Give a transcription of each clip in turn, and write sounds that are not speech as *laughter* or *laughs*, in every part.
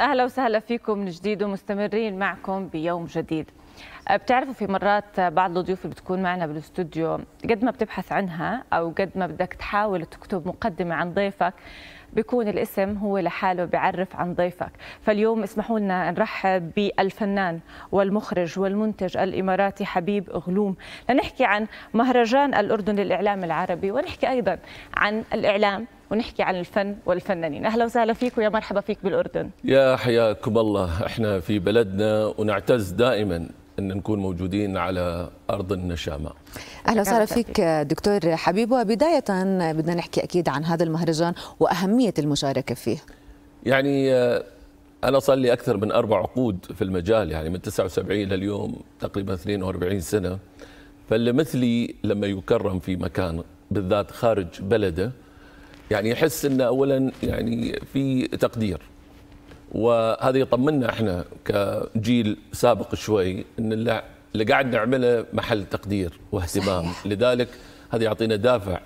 اهلا وسهلا فيكم من جديد ومستمرين معكم بيوم جديد أه، بتعرفوا في مرات بعض الضيوف اللي بتكون معنا بالاستوديو قد ما بتبحث عنها او قد ما بدك تحاول تكتب مقدمه عن ضيفك بيكون الاسم هو لحاله بيعرف عن ضيفك فاليوم اسمحوا لنا نرحب بالفنان والمخرج والمنتج الإماراتي حبيب غلوم لنحكي عن مهرجان الأردن للإعلام العربي ونحكي أيضا عن الإعلام ونحكي عن الفن والفنانين اهلا وسهلا فيك ويا مرحبا فيك بالاردن يا حياكم الله احنا في بلدنا ونعتز دائما ان نكون موجودين على ارض النشامه. اهلا وسهلا فيك دكتور حبيب وبدايه بدنا نحكي اكيد عن هذا المهرجان واهميه المشاركه فيه. يعني آه، انا صار لي اكثر من اربع عقود في المجال يعني من 79 لليوم تقريبا 42 سنه فاللي مثلي لما يكرم في مكان بالذات خارج بلده يعني يحس انه اولا يعني في تقدير وهذا يطمنا احنا كجيل سابق شوي ان اللي قاعد نعمله محل تقدير واهتمام صحيح. لذلك هذا يعطينا دافع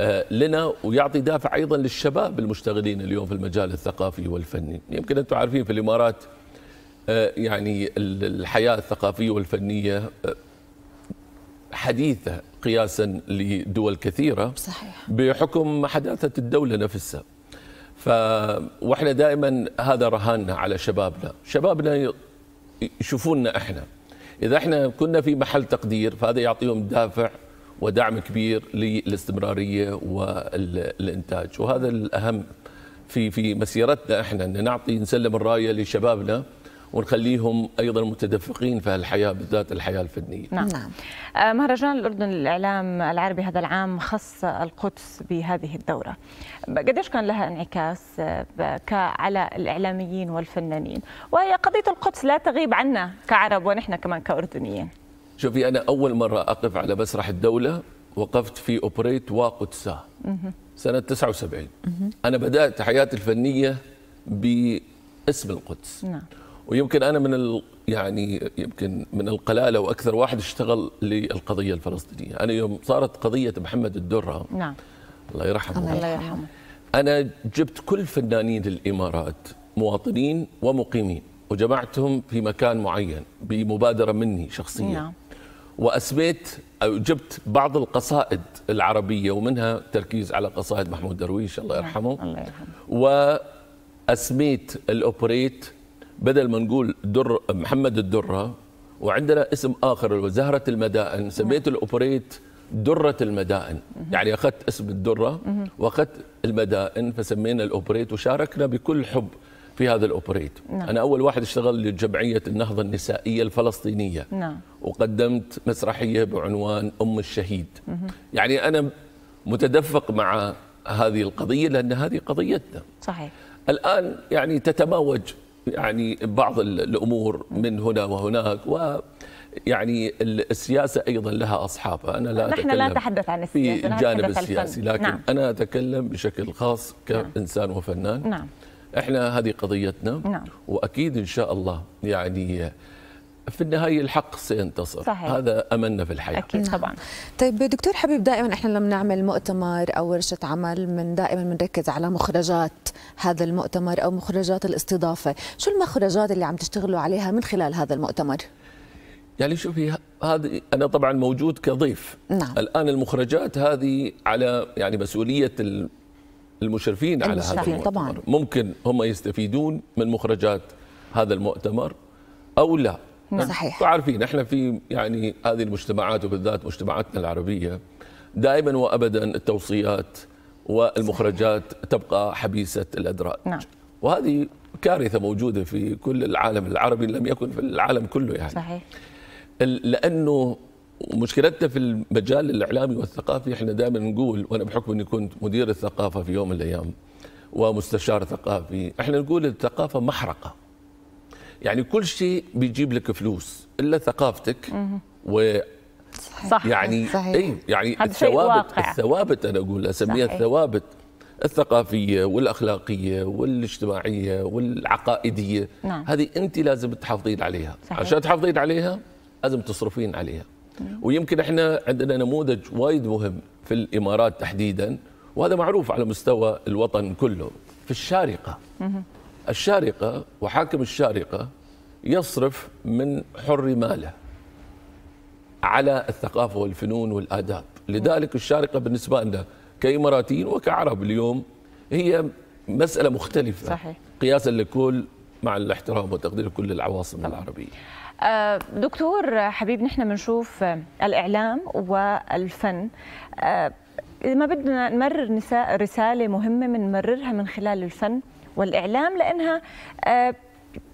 آه، لنا ويعطي دافع ايضا للشباب المشتغلين اليوم في المجال الثقافي والفني يمكن انتم عارفين في الامارات آه، يعني الحياه الثقافيه والفنيه آه، حديثه قياسا لدول كثيره صحيح بحكم حداثه الدوله نفسها فاحنا دائما هذا رهاننا على شبابنا شبابنا يشوفوننا احنا اذا احنا كنا في محل تقدير فهذا يعطيهم دافع ودعم كبير للاستمراريه والانتاج وهذا الاهم في في مسيرتنا احنا ان نعطي نسلم الرايه لشبابنا ونخليهم ايضا متدفقين في الحياه بالذات الحياه الفنيه. نعم. نعم. آه، مهرجان الاردن للاعلام العربي هذا العام خص القدس بهذه الدوره. قديش كان لها انعكاس آه، على الاعلاميين والفنانين؟ وهي قضيه القدس لا تغيب عنا كعرب ونحن كمان كاردنيين. شوفي انا اول مره اقف على مسرح الدوله وقفت في اوبريت وقدسه سنه 79 انا بدات حياتي الفنيه باسم القدس. نعم. ويمكن انا من ال... يعني يمكن من القلاله واكثر واحد اشتغل للقضيه الفلسطينيه، انا يوم صارت قضيه محمد الدره نعم الله يرحمه الله يرحمه انا جبت كل فنانين الامارات مواطنين ومقيمين وجمعتهم في مكان معين بمبادره مني شخصيا نعم واسميت او جبت بعض القصائد العربيه ومنها تركيز على قصائد محمود درويش الله نعم. يرحمه الله يرحمه واسميت الاوبريت بدل ما نقول در محمد الدره وعندنا اسم اخر زهره المدائن سميت نعم. الاوبريت دره المدائن يعني اخذت اسم الدره واخذت المدائن فسمينا الاوبريت وشاركنا بكل حب في هذا الاوبريت نعم. انا اول واحد اشتغل لجمعيه النهضه النسائيه الفلسطينيه نعم. وقدمت مسرحيه بعنوان ام الشهيد يعني انا متدفق مع هذه القضيه لان هذه قضيتنا صحيح الان يعني تتماوج يعني بعض الامور من هنا وهناك و يعني السياسه ايضا لها اصحابها انا لا نحن لا نتحدث عن السياسه في الجانب السياسي الفن. لكن نعم. انا اتكلم بشكل خاص كانسان نعم. وفنان نعم. احنا هذه قضيتنا نعم. واكيد ان شاء الله يعني في النهاية الحق سينتصر صحيح. هذا أملنا في الحياة أكيد نعم. طبعا طيب دكتور حبيب دائما إحنا لما نعمل مؤتمر أو ورشة عمل من دائما بنركز على مخرجات هذا المؤتمر أو مخرجات الاستضافة شو المخرجات اللي عم تشتغلوا عليها من خلال هذا المؤتمر؟ يعني شوفي هذه انا طبعا موجود كضيف نعم. الان المخرجات هذه على يعني مسؤوليه المشرفين على هذا المؤتمر طبعا. ممكن هم يستفيدون من مخرجات هذا المؤتمر او لا نعم. نعم. صحيح تعرفين احنا في يعني هذه المجتمعات وبالذات مجتمعاتنا العربيه دائما وابدا التوصيات والمخرجات صحيح. تبقى حبيسه الادراج نعم. وهذه كارثه موجوده في كل العالم العربي لم يكن في العالم كله يعني صحيح لانه مشكلتنا في المجال الاعلامي والثقافي احنا دائما نقول وانا بحكم اني كنت مدير الثقافه في يوم من الايام ومستشار ثقافي احنا نقول الثقافه محرقه يعني كل شيء بيجيب لك فلوس الا ثقافتك و صح يعني صحيح. اي يعني الثوابت الثوابت انا اقول اسميها الثوابت الثقافيه والاخلاقيه والاجتماعيه والعقائديه نعم. هذه انت لازم تحافظين عليها صحيح. عشان تحافظين عليها لازم تصرفين عليها نعم. ويمكن احنا عندنا نموذج وايد مهم في الامارات تحديدا وهذا معروف على مستوى الوطن كله في الشارقه مه. الشارقة وحاكم الشارقة يصرف من حر ماله على الثقافة والفنون والآداب لذلك الشارقة بالنسبة لنا كإماراتيين وكعرب اليوم هي مسألة مختلفة صحيح. قياسا لكل مع الاحترام وتقدير كل العواصم طبعا. العربية آه، دكتور حبيب نحن بنشوف الإعلام والفن آه، إذا ما بدنا نمرر رسالة مهمة بنمررها مررها من خلال الفن والإعلام لأنها آه،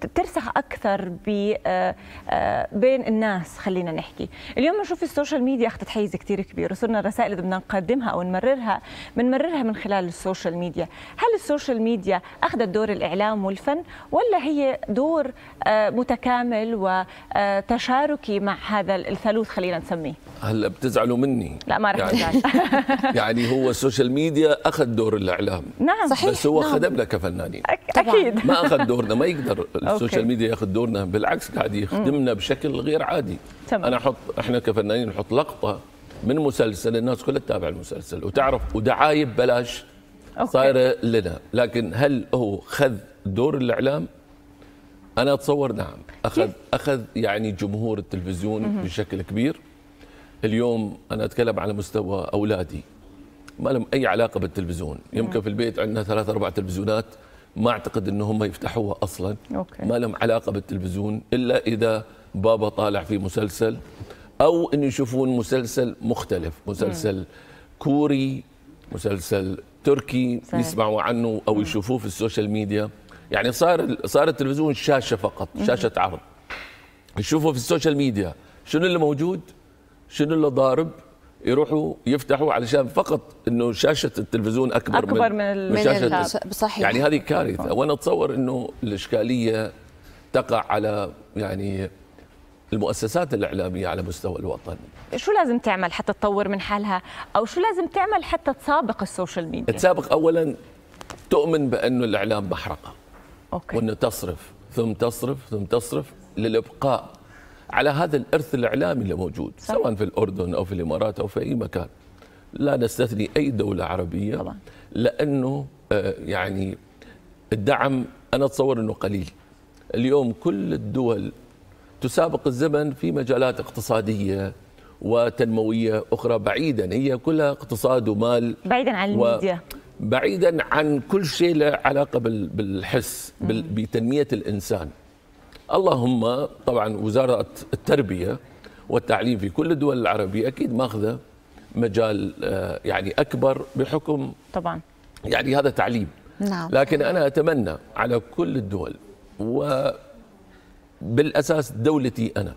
بترسخ اكثر آه، آه، بين الناس خلينا نحكي اليوم بنشوف السوشيال ميديا اخذت حيز كثير كبير وصرنا الرسائل اللي بدنا نقدمها او نمررها بنمررها من خلال السوشيال ميديا هل السوشيال ميديا اخذت دور الاعلام والفن ولا هي دور آه، متكامل وتشاركي مع هذا الثالوث خلينا نسميه هلا بتزعلوا مني لا ما رح يعني, *laughs* يعني هو السوشيال ميديا اخذ دور الاعلام نعم صحيح بس هو نعم. خدمنا كفنانين اكيد ما اخذ دورنا ما يقدر *laughs* السوشيال ميديا ياخذ دورنا بالعكس قاعد يخدمنا بشكل غير عادي تمام. انا احط احنا كفنانين نحط لقطه من مسلسل الناس كلها تتابع المسلسل وتعرف ودعايه ببلاش صايره لنا لكن هل هو خذ دور الاعلام انا اتصور نعم اخذ اخذ يعني جمهور التلفزيون مم. بشكل كبير اليوم انا اتكلم على مستوى اولادي ما لهم اي علاقه بالتلفزيون يمكن مم. في البيت عندنا ثلاث اربع تلفزيونات ما اعتقد ان هم يفتحوها اصلا أوكي. ما لهم علاقه بالتلفزيون الا اذا بابا طالع في مسلسل او ان يشوفون مسلسل مختلف مسلسل مم. كوري مسلسل تركي صحيح. يسمعوا عنه او يشوفوه في السوشيال ميديا يعني صار صار التلفزيون شاشه فقط شاشه عرض يشوفوا في السوشيال ميديا شنو اللي موجود شنو اللي ضارب يروحوا يفتحوا علشان فقط انه شاشه التلفزيون اكبر, أكبر من, من, من شاشه صحيح يعني هذه كارثه وانا اتصور انه الاشكاليه تقع على يعني المؤسسات الإعلامية على مستوى الوطن شو لازم تعمل حتى تطور من حالها أو شو لازم تعمل حتى تسابق السوشيال ميديا تسابق أولا تؤمن بأنه الإعلام محرقة أوكي. وأنه تصرف ثم تصرف ثم تصرف للإبقاء على هذا الارث الاعلامي اللي موجود صحيح. سواء في الاردن او في الامارات او في اي مكان لا نستثني اي دوله عربيه طبعا. لانه آه، يعني الدعم انا اتصور انه قليل اليوم كل الدول تسابق الزمن في مجالات اقتصاديه وتنمويه اخرى بعيدا هي كلها اقتصاد ومال بعيدا عن الميديا بعيدا عن كل شيء له علاقه بالحس بتنميه الانسان اللهم طبعا وزارة التربية والتعليم في كل الدول العربية أكيد ماخذة مجال آه، يعني أكبر بحكم طبعا يعني هذا تعليم نعم. لكن أنا أتمنى على كل الدول وبالأساس دولتي أنا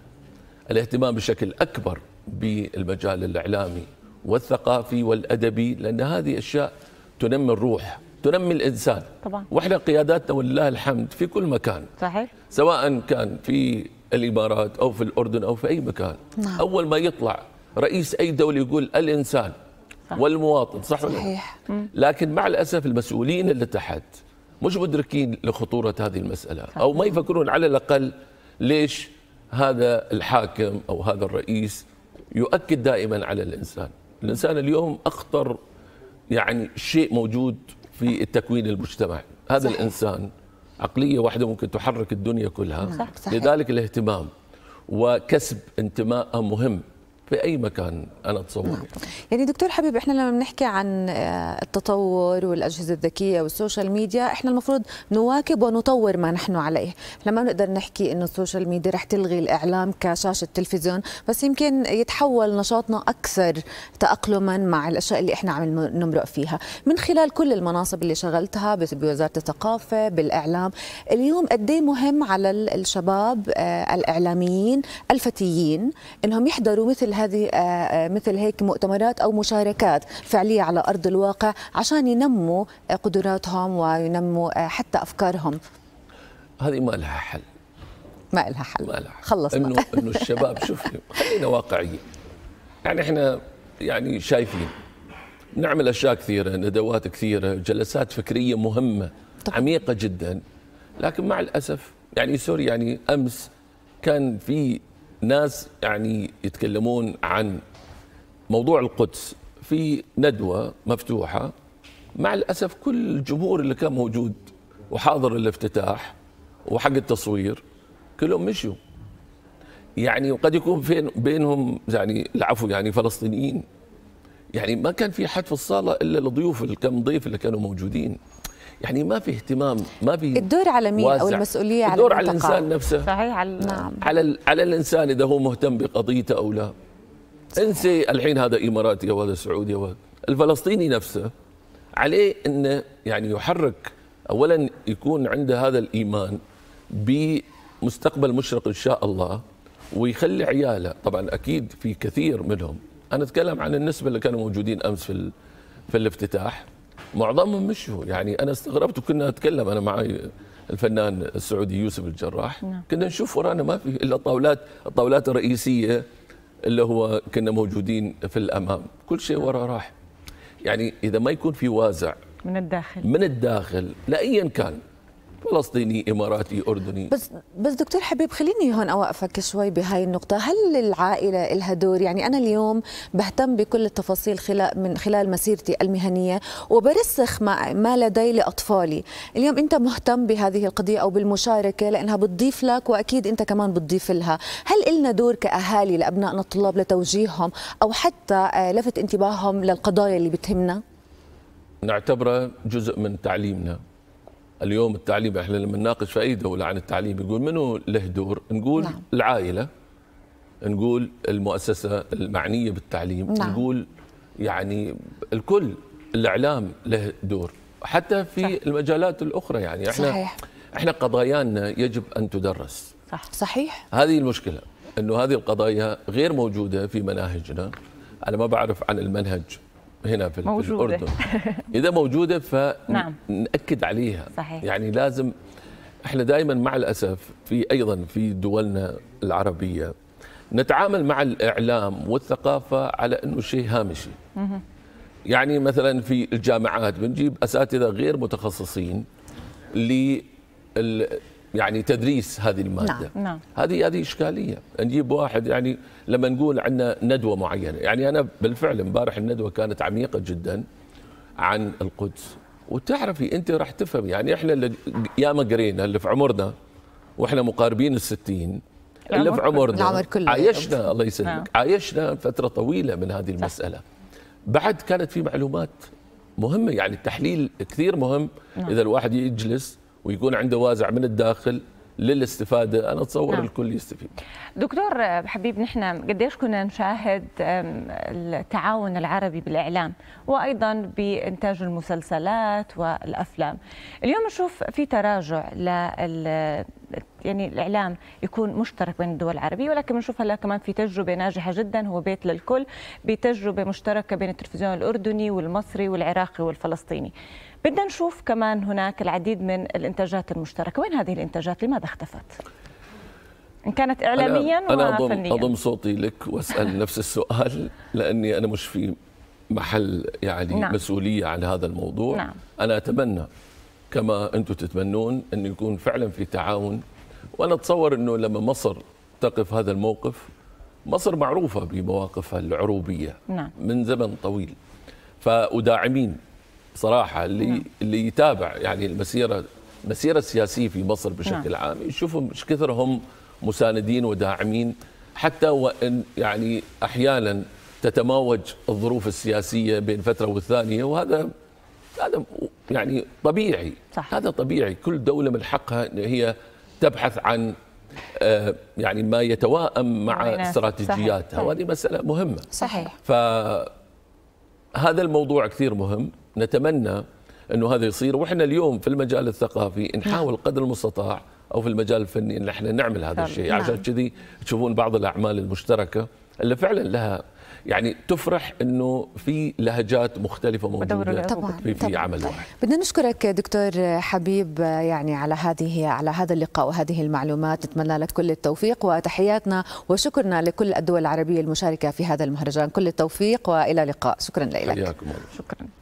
الاهتمام بشكل أكبر بالمجال الإعلامي والثقافي والأدبي لأن هذه أشياء تنمي الروح تنمي الانسان طبعا واحنا قياداتنا ولله الحمد في كل مكان صحيح سواء كان في الامارات او في الاردن او في اي مكان نعم. اول ما يطلع رئيس اي دوله يقول الانسان صح. والمواطن صح صحيح لكن مع الاسف المسؤولين اللي تحت مش مدركين لخطوره هذه المساله صح. او ما يفكرون على الاقل ليش هذا الحاكم او هذا الرئيس يؤكد دائما على الانسان الانسان اليوم اخطر يعني شيء موجود في التكوين المجتمعي هذا صحيح. الإنسان عقلية واحدة ممكن تحرك الدنيا كلها صحيح. لذلك الاهتمام وكسب انتماء مهم باي مكان انا اتصور نعم. يعني دكتور حبيب احنا لما بنحكي عن آه، التطور والاجهزه الذكيه والسوشيال ميديا احنا المفروض نواكب ونطور ما نحن عليه احنا ما بنقدر نحكي انه السوشيال ميديا رح تلغي الاعلام كشاشه تلفزيون بس يمكن يتحول نشاطنا اكثر تاقلما مع الاشياء اللي احنا عم نمرق فيها من خلال كل المناصب اللي شغلتها بوزاره الثقافه بالاعلام اليوم قد إيه مهم على الشباب آه، الاعلاميين الفتيين انهم يحضروا مثل هذه آه، آه، مثل هيك مؤتمرات او مشاركات فعليه على ارض الواقع عشان ينموا آه، قدراتهم وينموا حتى افكارهم هذه ما لها حل ما لها حل ما لها حل خلصنا انه انه الشباب شوف خلينا واقعيين يعني احنا يعني شايفين نعمل اشياء كثيره ندوات كثيره جلسات فكريه مهمه طبعا. عميقه جدا لكن مع الاسف يعني سوري يعني امس كان في ناس يعني يتكلمون عن موضوع القدس في ندوه مفتوحه مع الاسف كل الجمهور اللي كان موجود وحاضر الافتتاح وحق التصوير كلهم مشوا يعني وقد يكون بينهم يعني العفو يعني فلسطينيين يعني ما كان في حد في الصاله الا الضيوف الكم ضيف اللي كانوا موجودين يعني ما في اهتمام ما في الدور على مين او المسؤوليه على الدور على الانسان نفسه صحيح على نعم. على على الانسان اذا هو مهتم بقضيته او لا صحيح. انسي الحين هذا اماراتي او هذا سعودي او الفلسطيني نفسه عليه انه يعني يحرك اولا يكون عنده هذا الايمان بمستقبل مشرق ان شاء الله ويخلي عياله طبعا اكيد في كثير منهم انا اتكلم عن النسبه اللي كانوا موجودين امس في في الافتتاح معظمهم مشوا يعني انا استغربت وكنا اتكلم انا معي الفنان السعودي يوسف الجراح نعم. كنا نشوف ورانا ما في الا الطاولات الطاولات الرئيسيه اللي هو كنا موجودين في الامام كل شيء نعم. ورا راح يعني اذا ما يكون في وازع من الداخل من الداخل لايا كان فلسطيني اماراتي اردني بس بس دكتور حبيب خليني هون اوقفك شوي بهاي النقطه هل العائله لها دور يعني انا اليوم بهتم بكل التفاصيل خلال من خلال مسيرتي المهنيه وبرسخ ما, ما لدي لاطفالي اليوم انت مهتم بهذه القضيه او بالمشاركه لانها بتضيف لك واكيد انت كمان بتضيف لها هل لنا دور كاهالي لابنائنا الطلاب لتوجيههم او حتى آه، لفت انتباههم للقضايا اللي بتهمنا نعتبرها جزء من تعليمنا اليوم التعليم احنا لما نناقش في اي دوله عن التعليم يقول منو له دور؟ نقول نعم. العائله نقول المؤسسه المعنيه بالتعليم نعم. نقول يعني الكل الاعلام له دور حتى في صح. المجالات الاخرى يعني احنا صحيح. احنا قضايانا يجب ان تدرس صح صحيح هذه المشكله انه هذه القضايا غير موجوده في مناهجنا انا ما بعرف عن المنهج هنا في موجودة. الاردن *laughs* اذا موجوده فنأكد نعم. عليها صحيح. يعني لازم احنا دائما مع الاسف في ايضا في دولنا العربيه نتعامل مع الاعلام والثقافه على انه شيء هامشي يعني مثلا في الجامعات بنجيب اساتذه غير متخصصين يعني تدريس هذه الماده نعم. نعم. هذه هذه اشكاليه نجيب واحد يعني لما نقول عندنا ندوه معينه يعني انا بالفعل امبارح الندوه كانت عميقه جدا عن القدس وتعرفي انت راح تفهم يعني احنا اللي ياما قرينا اللي في عمرنا واحنا مقاربين الستين اللي في عمرنا العمر كله عايشنا الله يسلمك نعم. عايشنا فتره طويله من هذه المساله صح. بعد كانت في معلومات مهمه يعني التحليل كثير مهم نعم. اذا الواحد يجلس ويكون عنده وازع من الداخل للاستفاده انا اتصور نعم. الكل يستفيد دكتور حبيب نحن قديش كنا نشاهد التعاون العربي بالاعلام وايضا بانتاج المسلسلات والافلام اليوم نشوف في تراجع لل يعني الاعلام يكون مشترك بين الدول العربيه ولكن بنشوف هلا كمان في تجربه ناجحه جدا هو بيت للكل بتجربه مشتركه بين التلفزيون الاردني والمصري والعراقي والفلسطيني بدنا نشوف كمان هناك العديد من الانتاجات المشتركه وين هذه الانتاجات لماذا اختفت ان كانت اعلاميا أنا, أنا أضم, اضم صوتي لك واسال *laughs* نفس السؤال لاني انا مش في محل يعني نعم. مسؤوليه عن هذا الموضوع نعم. انا اتمنى كما انتم تتمنون ان يكون فعلا في تعاون وانا اتصور انه لما مصر تقف هذا الموقف مصر معروفه بمواقفها العروبيه نعم. من زمن طويل فاداعمين صراحه اللي نعم. اللي يتابع يعني المسيره المسيره السياسيه في مصر بشكل نعم. عام يشوفهم ايش كثر هم مساندين وداعمين حتى وان يعني احيانا تتماوج الظروف السياسيه بين فتره والثانيه وهذا هذا يعني طبيعي صح. هذا طبيعي كل دوله من حقها هي تبحث عن آه، يعني ما يتواءم مع استراتيجياتها وهذه طيب. مسألة مهمة صحيح فهذا الموضوع كثير مهم نتمنى أنه هذا يصير وإحنا اليوم في المجال الثقافي نحاول نعم. قدر المستطاع أو في المجال الفني أن احنا نعمل هذا الشيء عشان نعم. كذي تشوفون بعض الأعمال المشتركة اللي فعلا لها يعني تفرح انه في لهجات مختلفه موجوده طبعا في, في عمل طيب. واحد بدنا نشكرك دكتور حبيب يعني على هذه على هذا اللقاء وهذه المعلومات نتمنى لك كل التوفيق وتحياتنا وشكرنا لكل الدول العربيه المشاركه في هذا المهرجان كل التوفيق والى اللقاء شكرا لك شكرا